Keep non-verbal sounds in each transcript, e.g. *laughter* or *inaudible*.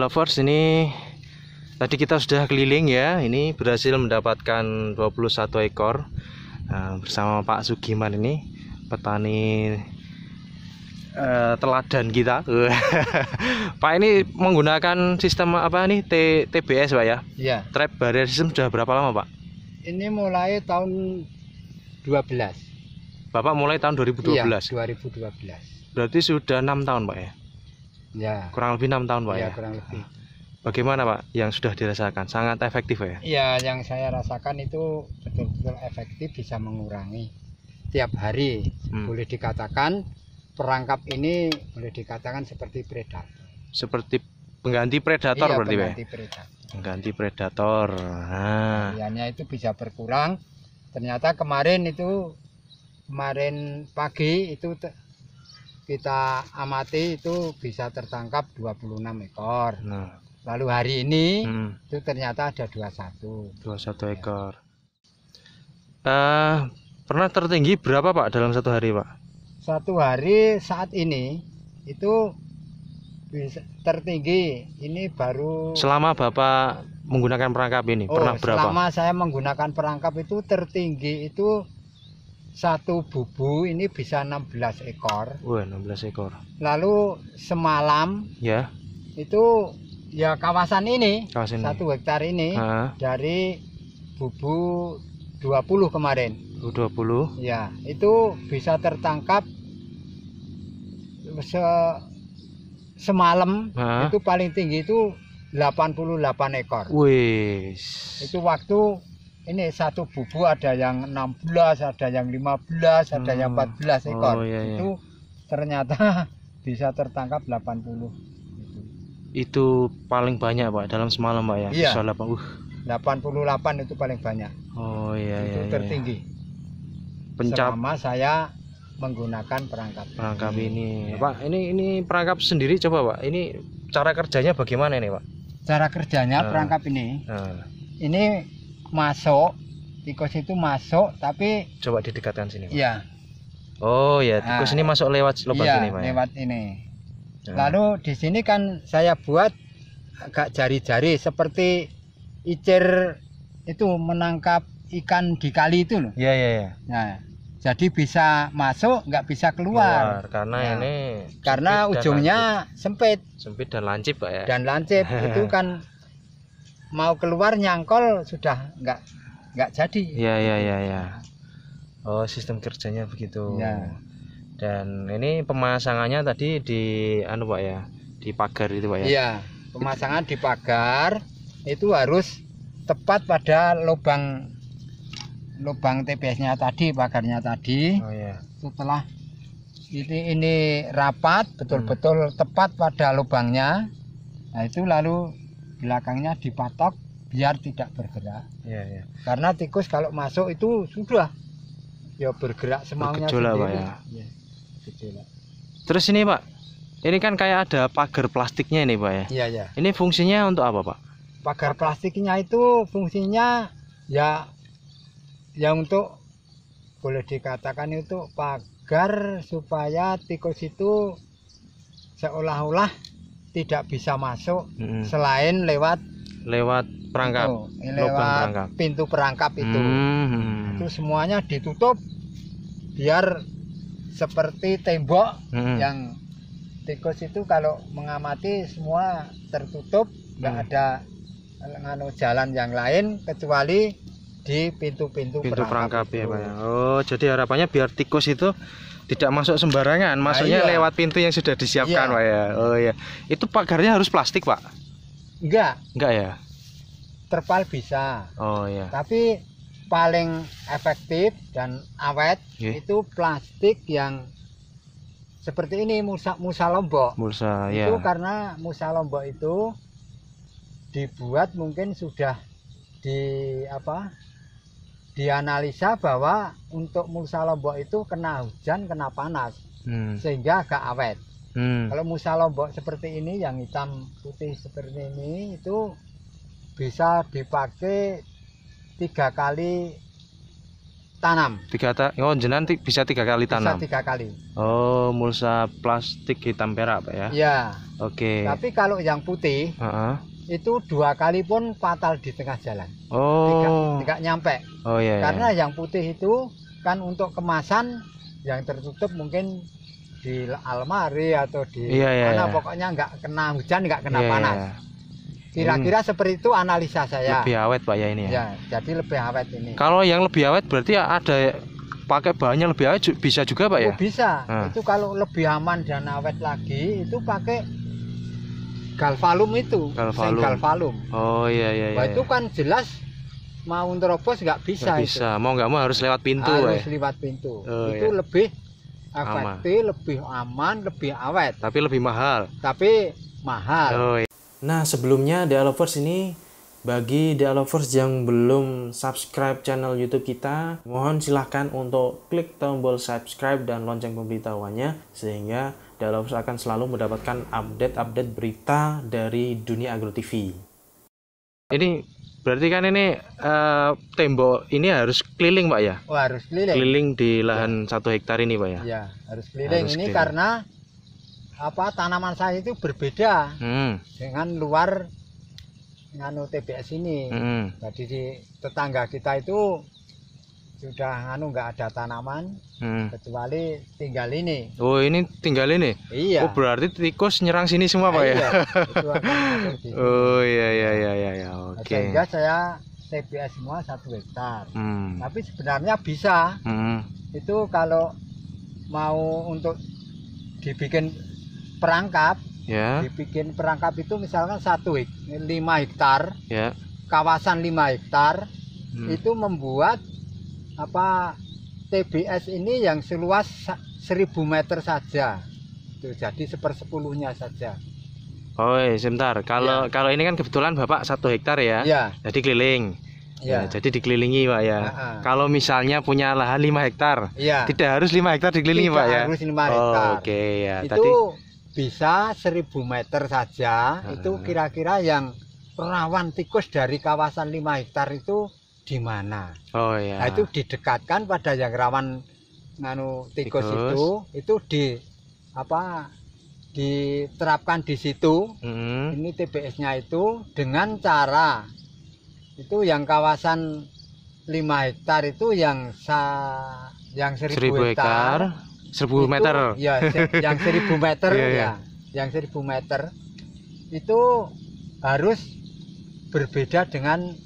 lovers ini tadi kita sudah keliling ya ini berhasil mendapatkan 21 ekor nah, bersama Pak Sugiman ini petani uh, teladan kita *laughs* Pak ini menggunakan sistem apa nih T TBS Pak ya Iya trap barrier system sudah berapa lama Pak ini mulai tahun 12 Bapak mulai tahun 2012 iya, 2012 berarti sudah enam tahun Pak ya Ya. Kurang lebih enam tahun, Pak ya. ya? kurang lebih. Bagaimana, Pak, yang sudah dirasakan? Sangat efektif, ya? Iya yang saya rasakan itu betul-betul efektif bisa mengurangi tiap hari. Hmm. Boleh dikatakan perangkap ini boleh dikatakan seperti predator. Seperti pengganti predator iya, berarti, ya? pengganti predator. Pengganti predator. Nah, itu bisa berkurang. Ternyata kemarin itu kemarin pagi itu kita amati itu bisa tertangkap 26 ekor. Nah. Lalu hari ini hmm. itu ternyata ada 21. 21 ya. ekor. Uh, pernah tertinggi berapa Pak dalam satu hari Pak? Satu hari saat ini itu bisa tertinggi ini baru selama Bapak menggunakan perangkap ini oh, pernah berapa? Selama saya menggunakan perangkap itu tertinggi itu satu bubu ini bisa 16 ekor. Wah, 16 ekor. Lalu semalam ya. Itu ya kawasan ini, kawasan ini. satu hektar ini ha. dari bubu 20 kemarin. 20. Ya, itu bisa tertangkap se semalam ha. itu paling tinggi itu 88 ekor. Wih. Itu waktu ini satu bubu ada yang 16, ada yang 15, ada yang yang hmm. 14 ekor. Oh, iya, iya. Itu ternyata *laughs* bisa tertangkap 80. Itu. itu paling banyak, Pak, dalam semalam, Pak ya. Iya. Bisa Pak. Uh. 88 itu paling banyak. Oh iya itu iya. iya. tertinggi. Iya. Pencap Selama saya menggunakan perangkap. Perangkap ini. ini. Ya. Pak, ini ini perangkap sendiri coba, Pak. Ini cara kerjanya bagaimana ini, Pak? Cara kerjanya uh. perangkap ini. Uh. Ini masuk tikus itu masuk tapi coba didekatkan sini Pak. Iya. Oh ya, tikus nah, ini masuk lewat lubang iya, sini Pak. Ya? lewat ini. Nah. Lalu di sini kan saya buat agak jari-jari seperti icer itu menangkap ikan di kali itu loh. ya ya ya Nah, jadi bisa masuk nggak bisa keluar, keluar karena ya. ini karena ujungnya sempit sempit dan lancip pak ya dan lancip *laughs* itu kan mau keluar nyangkol sudah nggak nggak jadi. Iya iya iya. Ya. Oh sistem kerjanya begitu. Ya. Dan ini pemasangannya tadi di anu pak ya di pagar itu pak ya. Iya pemasangan di pagar itu harus tepat pada lubang lubang TPS-nya tadi pagarnya tadi. Oh iya. Setelah ini ini rapat betul-betul hmm. tepat pada lubangnya. Nah itu lalu belakangnya dipatok biar tidak bergerak. Ya, ya. Karena tikus kalau masuk itu sudah ya bergerak semaunya Pak, ya. ya Terus ini Pak, ini kan kayak ada pagar plastiknya ini Pak ya? Iya ya. Ini fungsinya untuk apa Pak? Pagar plastiknya itu fungsinya ya ya untuk boleh dikatakan itu pagar supaya tikus itu seolah-olah tidak bisa masuk hmm. selain lewat lewat perangkap itu, eh, lewat perangkap. pintu perangkap itu hmm. itu semuanya ditutup biar seperti tembok hmm. yang tikus itu kalau mengamati semua tertutup nggak hmm. ada eh, jalan yang lain kecuali di pintu-pintu pintu perangkap, ya Pak. Oh, jadi harapannya biar tikus itu tidak masuk sembarangan, masuknya nah, iya. lewat pintu yang sudah disiapkan iya. Pak ya. Oh iya. Itu pagarnya harus plastik, Pak? Enggak. Enggak ya. Terpal bisa. Oh iya. Tapi paling efektif dan awet yeah. itu plastik yang seperti ini musa musa lombok. Musa ya. Itu iya. karena musa lombok itu dibuat mungkin sudah di apa dianalisa bahwa untuk mulsa lombok itu kena hujan kena panas hmm. sehingga agak awet hmm. kalau mulsa lombok seperti ini yang hitam putih seperti ini itu bisa dipakai tiga kali tanam tiga ta oh jenan bisa tiga kali tanam tiga kali oh mulsa plastik hitam perak pak ya Iya. oke okay. tapi kalau yang putih uh -uh itu dua kali pun fatal di tengah jalan. Oh. Tidak, nyampe. Oh iya. iya. Karena iya. yang putih itu kan untuk kemasan yang tertutup mungkin di almari atau di iya, iya, mana iya. pokoknya nggak kena hujan nggak kena iya, iya panas. Iya. Kira-kira hmm. seperti itu analisa saya. Lebih awet pak ya ini ya. ya. Jadi lebih awet ini. Kalau yang lebih awet berarti ada pakai bahannya lebih awet bisa juga pak ya? Oh, bisa. Hmm. Itu kalau lebih aman dan awet lagi itu pakai galvalum itu galvalum, galvalum. oh iya iya, Bah iya. itu kan jelas mau terobos nggak bisa gak bisa itu. mau nggak mau harus lewat pintu harus ya? lewat pintu oh, itu iya. lebih efektif aman. lebih aman lebih awet tapi lebih mahal tapi mahal oh, iya. nah sebelumnya The Lovers ini bagi The Lovers yang belum subscribe channel YouTube kita mohon silahkan untuk klik tombol subscribe dan lonceng pemberitahuannya sehingga dalam akan selalu mendapatkan update-update berita dari dunia Agro TV. Ini berarti kan ini uh, tembok ini harus keliling pak ya? Oh, harus keliling. Keliling di lahan ya. satu hektar ini pak ya? Ya harus keliling harus ini keliling. karena apa tanaman saya itu berbeda hmm. dengan luar nganu TBS ini. Hmm. Jadi di tetangga kita itu sudah anu nggak ada tanaman hmm. kecuali tinggal ini oh ini tinggal ini iya oh berarti tikus nyerang sini semua pak ya? iya. ya *laughs* oh iya iya iya iya ya. oke okay. sehingga saya TPS semua satu hektar hmm. tapi sebenarnya bisa hmm. itu kalau mau untuk dibikin perangkap yeah. dibikin perangkap itu misalkan satu hektar lima hektar yeah. kawasan lima hektar hmm. itu membuat apa TBS ini yang seluas 1000 meter saja. tuh jadi sepersepuluhnya saja. Oh, eh, sebentar. Kalau ya. kalau ini kan kebetulan Bapak satu hektar ya. ya. Jadi keliling. Ya. Nah, jadi dikelilingi Pak ya. Ha-ha. Kalau misalnya punya lahan 5 hektar, ya. tidak harus 5 hektar dikelilingi tidak Pak ya. harus 5 hektar. Oh, Oke ya. Itu Tadi... bisa 1000 meter saja. Ha-ha. Itu kira-kira yang rawan tikus dari kawasan 5 hektar itu di mana. Oh iya. Nah, itu didekatkan pada yang rawan nganu tikus, tikus. itu itu di apa diterapkan di situ. Mm. hmm Ini TBS-nya itu dengan cara itu yang kawasan 5 hektar itu yang sa yang 1000 hektar, 1000 meter. Iya, *laughs* iya, iya. Ya, yang 1000 meter yeah, ya. Yeah. Yang 1000 meter itu harus berbeda dengan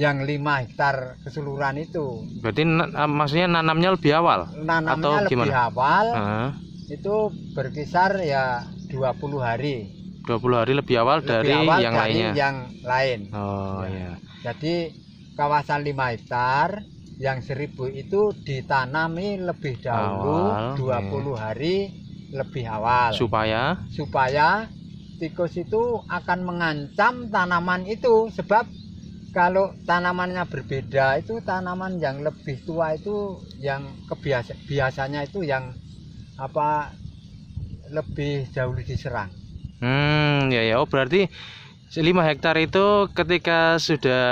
yang lima hektar keseluruhan itu. Berarti eh, maksudnya nanamnya lebih awal? Nanamnya atau lebih gimana? awal. Uh. Itu berkisar ya 20 hari. 20 hari lebih awal lebih dari awal yang dari lainnya. yang lain. Oh ya. iya. Jadi kawasan lima hektar yang seribu itu ditanami lebih dahulu awal, 20 iya. hari lebih awal. Supaya supaya tikus itu akan mengancam tanaman itu sebab kalau tanamannya berbeda itu tanaman yang lebih tua itu yang kebiasa biasanya itu yang apa lebih dahulu diserang. Hmm, ya ya. Oh berarti 5 hektar itu ketika sudah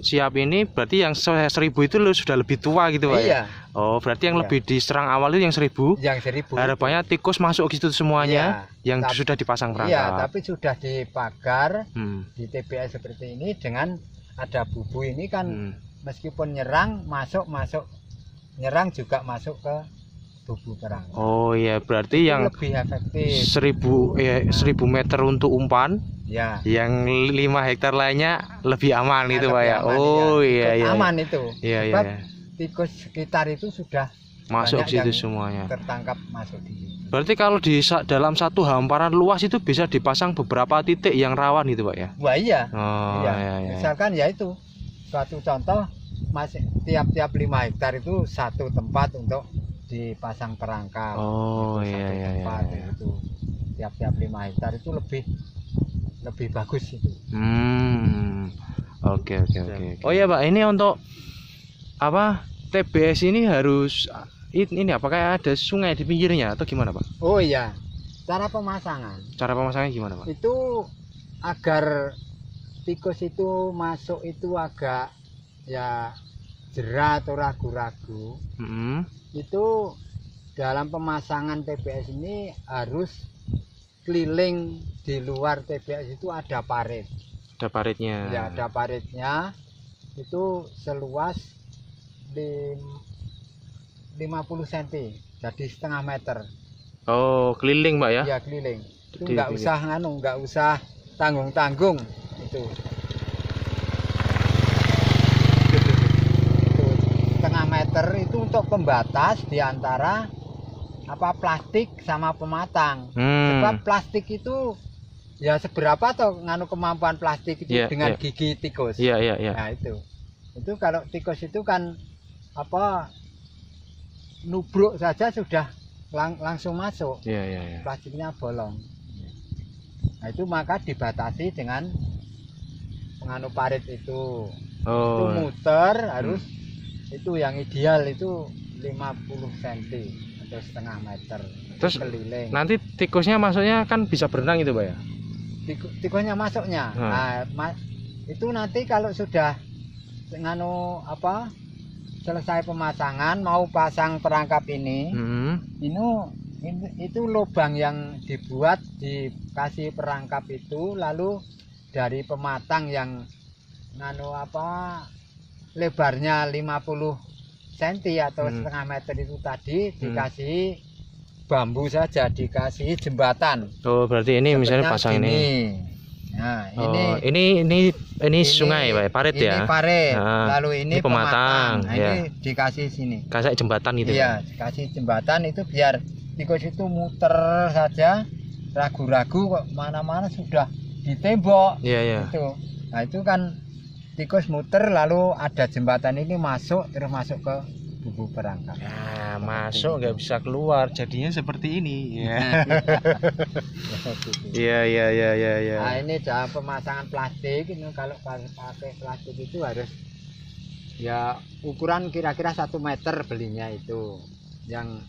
siap ini berarti yang seribu itu lo sudah lebih tua gitu pak ya? iya. oh berarti yang iya. lebih diserang awal itu yang seribu yang seribu harapannya tikus masuk gitu semuanya iya. yang tapi, sudah dipasang perangkap iya tapi sudah dipagar hmm. di TPS seperti ini dengan ada bubu ini kan hmm. meskipun nyerang masuk masuk nyerang juga masuk ke seribu terang oh iya berarti itu yang lebih efektif seribu ya seribu meter untuk umpan ya yang lima hektar lainnya lebih aman nah, itu pak ya oh iya. Iya, iya iya aman itu iya iya, iya. tikus sekitar itu sudah masuk situ semuanya tertangkap masuk di situ. berarti kalau di dalam satu hamparan luas itu bisa dipasang beberapa titik yang rawan itu pak ya wah iya oh, iya. iya, iya. misalkan ya itu suatu contoh masih tiap-tiap lima hektar itu satu tempat untuk dipasang perangkap oh gitu, iya, satu iya, tempat iya, iya. itu tiap-tiap lima hektar itu lebih lebih bagus itu hmm, oke gitu. oke oke oh ya pak ini untuk apa TBS ini harus ini, ini apakah ada sungai di pinggirnya atau gimana pak oh iya cara pemasangan cara pemasangan gimana pak itu agar tikus itu masuk itu agak ya jerat atau ragu-ragu mm -hmm itu dalam pemasangan TBS ini harus keliling di luar TBS itu ada parit. Ada paritnya. Ya, ada paritnya. Itu seluas 50 cm, jadi setengah meter. Oh, keliling, Mbak ya? Ya, keliling. Itu nggak usah nganu, nggak usah tanggung-tanggung itu. untuk pembatas di antara apa plastik sama pematang. Hmm. Sebab plastik itu ya seberapa atau nganu kemampuan plastik itu yeah, dengan yeah. gigi tikus. Iya yeah, iya yeah, iya. Yeah. Nah itu. Itu kalau tikus itu kan apa nubruk saja sudah lang langsung masuk. yeah, yeah, yeah. Plastiknya bolong. Nah itu maka dibatasi dengan penganu parit itu. Oh. Itu muter harus hmm itu yang ideal itu 50 cm atau setengah meter terus keliling nanti tikusnya masuknya kan bisa berenang itu Pak ya Tiku, tikusnya masuknya hmm. nah, ma itu nanti kalau sudah nganu apa selesai pemasangan mau pasang perangkap ini hmm. ini itu lubang yang dibuat dikasih perangkap itu lalu dari pematang yang nano apa lebarnya 50 cm atau hmm. setengah meter itu tadi hmm. dikasih hmm. bambu saja dikasih jembatan. Oh, berarti ini Sebenarnya misalnya pasang ini. Nah, oh, ini. Nah, ini, oh, ini ini ini ini sungai, Pak, parit ini ya. parit. Nah, lalu ini, ini pematang. pematang. Nah, ya. ini dikasih sini. Kasih jembatan itu. Iya, ya? dikasih jembatan itu biar tikus itu muter saja ragu-ragu kok mana-mana sudah di tembok. Iya, iya. Itu. Nah, itu kan tikus muter lalu ada jembatan ini masuk terus masuk ke bubu perangkap. Nah, masuk nggak bisa keluar, jadinya seperti ini. Ya. *laughs* Iya, iya, iya, iya, iya. Nah, ini cara pemasangan plastik ini kalau pakai plastik itu harus ya ukuran kira-kira satu meter belinya itu. Yang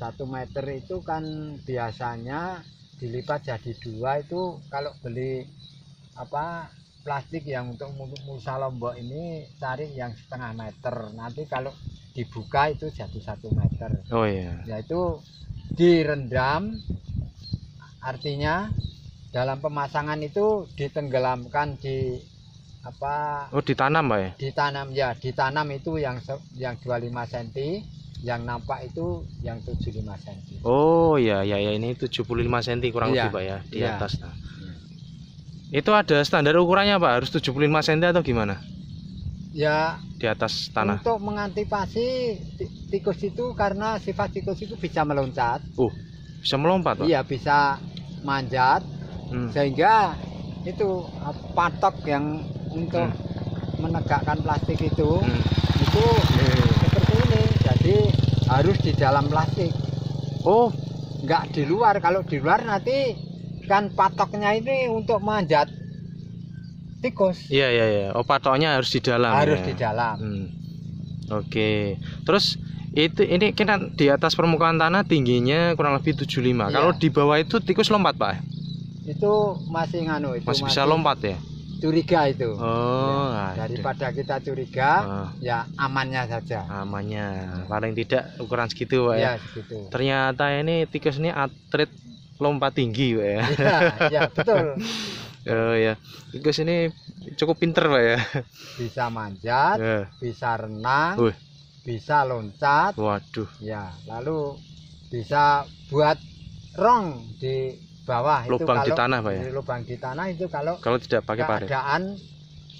satu meter itu kan biasanya dilipat jadi dua itu kalau beli apa plastik yang untuk musa lombok ini cari yang setengah meter nanti kalau dibuka itu jatuh satu meter oh iya yaitu direndam artinya dalam pemasangan itu ditenggelamkan di apa oh ditanam ya ditanam ya ditanam itu yang yang 25 cm yang nampak itu yang 75 cm oh iya ya, ya tujuh ini 75 cm kurang ya, lebih pak ya di ya. atas nah. Itu ada standar ukurannya Pak, harus 75 cm atau gimana? Ya, di atas tanah. Untuk mengantisipasi tikus itu karena sifat tikus itu bisa meloncat. Uh, bisa melompat, Pak? Iya, bisa manjat. Hmm. Sehingga itu uh, patok yang untuk hmm. menegakkan plastik itu hmm. itu hmm. seperti ini. Jadi harus di dalam plastik. Oh, enggak di luar. Kalau di luar nanti dijadikan patoknya ini untuk manjat tikus. Iya iya iya. Oh patoknya harus di dalam. Harus ya. di dalam. Hmm. Oke. Terus itu ini kena di atas permukaan tanah tingginya kurang lebih 75. Iya. Kalau di bawah itu tikus lompat, Pak? Itu masih nganu itu. Masih, masih bisa lompat ya? Curiga itu. Oh. Ya, daripada kita curiga, oh. ya amannya saja. Amannya. Paling tidak ukuran segitu, Pak ya. Iya, segitu. Ternyata ini tikus ini atlet lompat tinggi pak ya. Iya, iya, *laughs* ya, ya betul. Oh ya, Gus ini cukup pinter pak ya. Bisa manjat, ya. bisa renang, bisa loncat. Waduh. Ya, lalu bisa buat rong di bawah lubang itu kalau, di tanah pak ya. Lubang di tanah itu kalau kalau tidak pakai parit. Keadaan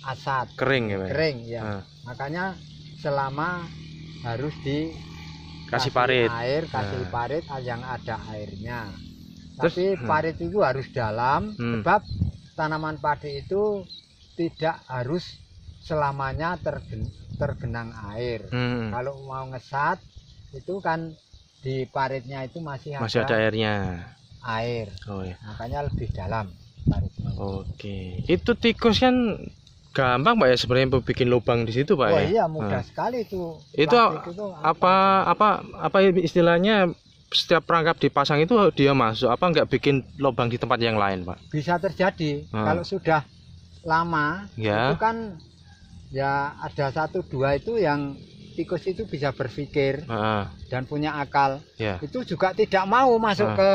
asat. Kering ya pak. Ya? Kering ya. Ah. Makanya selama harus di kasih parit air kasih nah. parit ah, yang ada airnya Terus, tapi parit itu harus dalam hmm. sebab tanaman padi itu tidak harus selamanya tergen, tergenang air. Hmm. Kalau mau ngesat itu kan di paritnya itu masih, masih ada, ada airnya. Air. Oh iya. Makanya lebih dalam oke Oke. Itu tikus kan gampang Pak ya sebenarnya bikin lubang di situ Pak oh, ya. iya mudah hmm. sekali itu. Itu, itu apa apa apa istilahnya setiap perangkap dipasang itu dia masuk apa nggak bikin lubang di tempat yang lain pak bisa terjadi hmm. kalau sudah lama ya. itu kan ya ada satu dua itu yang tikus itu bisa berpikir hmm. dan punya akal ya. itu juga tidak mau masuk hmm. ke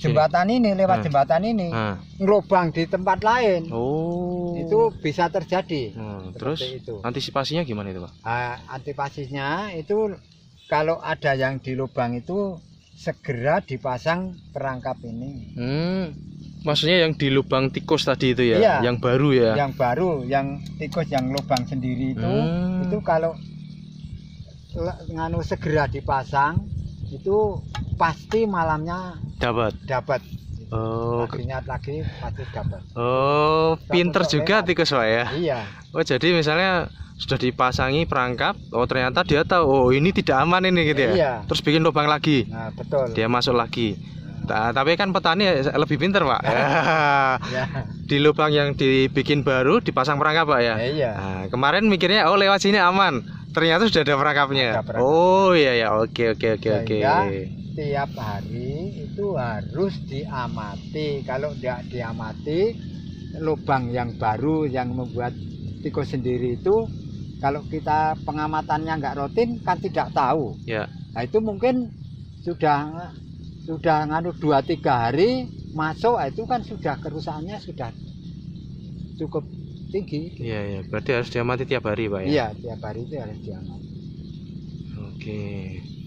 jembatan ini lewat hmm. jembatan ini hmm. lubang di tempat lain oh. itu bisa terjadi hmm, terus itu. antisipasinya gimana itu pak uh, antisipasinya itu kalau ada yang di lubang itu segera dipasang perangkap ini. Hmm. Maksudnya yang di lubang tikus tadi itu ya, iya, yang baru ya. Yang baru, yang tikus yang lubang sendiri itu hmm. itu kalau nganu segera dipasang itu pasti malamnya dapat. Dapat. Oh, ingat lagi pasti dapat. Oh, pinter juga tikus ya. Iya. Oh, jadi misalnya sudah dipasangi perangkap oh ternyata dia tahu oh ini tidak aman ini gitu ya iya. terus bikin lubang lagi nah, betul dia masuk lagi nah, tapi kan petani lebih pinter pak ya. *laughs* ya. di lubang yang dibikin baru dipasang perangkap pak ya? ya iya. nah, kemarin mikirnya oh lewat sini aman ternyata sudah ada perangkapnya perangkap. oh iya ya oke oke oke oke tiap hari itu harus diamati kalau tidak diamati lubang yang baru yang membuat tikus sendiri itu kalau kita pengamatannya nggak rutin kan tidak tahu ya. nah itu mungkin sudah sudah nganu dua tiga hari masuk nah, itu kan sudah kerusakannya sudah cukup tinggi iya iya berarti harus diamati tiap hari pak ya iya tiap hari itu harus diamati oke okay.